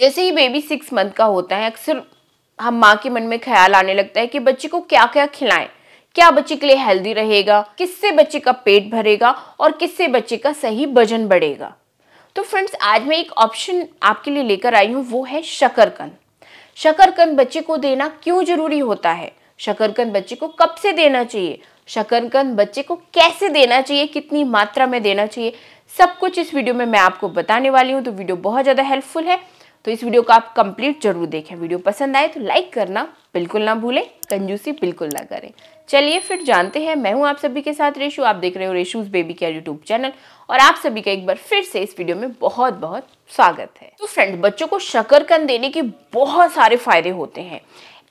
जैसे ही baby six month का होता है अक्सर हम माँ के मन में ख्याल आने लगता है कि बच्चे को क्या क्या खिलाएं क्या बच्चे के लिए हेल्दी रहेगा किससे बच्चे का पेट भरेगा और किससे बच्चे का सही वजन बढ़ेगा तो फ्रेंड्स आज मैं एक ऑप्शन आपके लिए लेकर आई हूँ वो है शकरकंद शकरकंद बच्चे को देना क्यों जरूरी होता है शकरकंद बच्चे को कब से देना चाहिए शकरकंद बच्चे को कैसे देना चाहिए कितनी मात्रा में देना चाहिए सब कुछ इस वीडियो में मैं आपको बताने वाली हूँ तो वीडियो बहुत ज़्यादा हेल्पफुल है तो इस वीडियो को आप कंप्लीट जरूर देखें वीडियो पसंद आए तो लाइक करना बिल्कुल ना भूलें कंजूसी बिल्कुल ना करें चलिए फिर जानते हैं मैं हूं आप सभी के साथ रेशू आप देख रहे हो Reshu's baby care YouTube channel और आप सभी का एक बार फिर से इस वीडियो में बहुत बहुत स्वागत है तो फ्रेंड बच्चों को शकरकंद देने के बहुत सारे फायदे होते हैं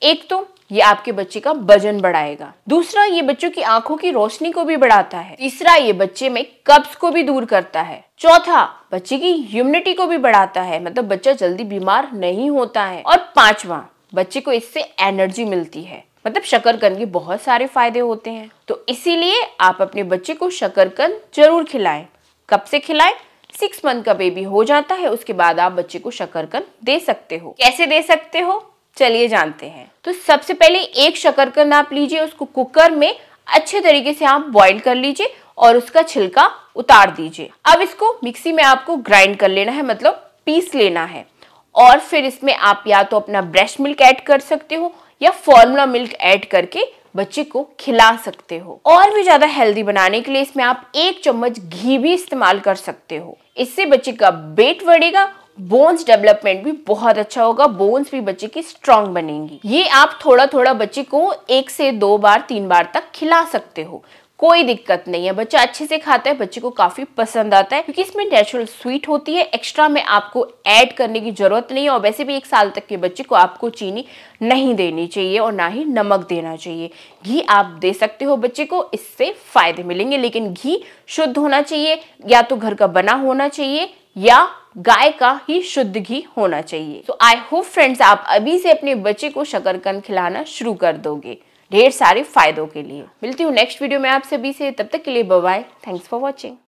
एक तो ये आपके बच्चे का वजन बढ़ाएगा दूसरा ये बच्चों की आंखों की रोशनी को भी बढ़ाता है तीसरा ये बच्चे में कब्ज को भी दूर करता है चौथा बच्चे की इम्यूनिटी को भी बढ़ाता है मतलब बच्चा जल्दी बीमार नहीं होता है और पांचवा बच्चे को इससे एनर्जी मिलती है मतलब शकरकंद के बहुत सारे फायदे होते हैं तो इसीलिए आप अपने बच्चे को शकरकंद जरूर खिलाएं कब से खिलाएं सिक्स मंथ का बेबी हो जाता है उसके बाद आप बच्चे को शकरकंद दे सकते हो कैसे दे सकते हो चलिए जानते हैं तो सबसे पहले एक शकरकंद आप लीजिए उसको कुकर में अच्छे तरीके से आप बॉईल कर लीजिए और उसका छिलका उतार दीजिए अब इसको मिक्सी में आपको ग्राइंड कर लेना है मतलब पीस लेना है और फिर इसमें आप या तो अपना ब्रेस्ट मिल्क ऐड कर सकते हो या फॉर्मूला मिल्क ऐड करके बच्चे को खिला सकते हो और भी ज्यादा हेल्दी बनाने के लिए इसमें आप एक चम्मच घी भी इस्तेमाल कर सकते हो इससे बच्चे का वेट बढ़ेगा बोन्स डेवलपमेंट भी बहुत अच्छा होगा बोन्स भी बच्चे की स्ट्रांग बनेंगी ये आप थोड़ा थोड़ा बच्चे को एक से दो बार तीन बार तक खिला सकते हो कोई दिक्कत नहीं है बच्चा अच्छे से खाता है बच्चे को काफी पसंद आता है क्योंकि इसमें नेचुरल स्वीट होती है एक्स्ट्रा में आपको ऐड करने की जरूरत नहीं है और वैसे भी एक साल तक के बच्चे को आपको चीनी नहीं देनी चाहिए और ना ही नमक देना चाहिए घी आप दे सकते हो बच्चे को इससे फायदे मिलेंगे लेकिन घी शुद्ध होना चाहिए या तो घर का बना होना चाहिए या गाय का ही शुद्ध घी होना चाहिए तो आई होप फ्रेंड्स आप अभी से अपने बच्चे को शकरकंद खिलाना शुरू कर दोगे ढेर सारे फायदों के लिए मिलती हूँ नेक्स्ट वीडियो में आप सभी से तब तक के लिए बाय थैंक्स फॉर वॉचिंग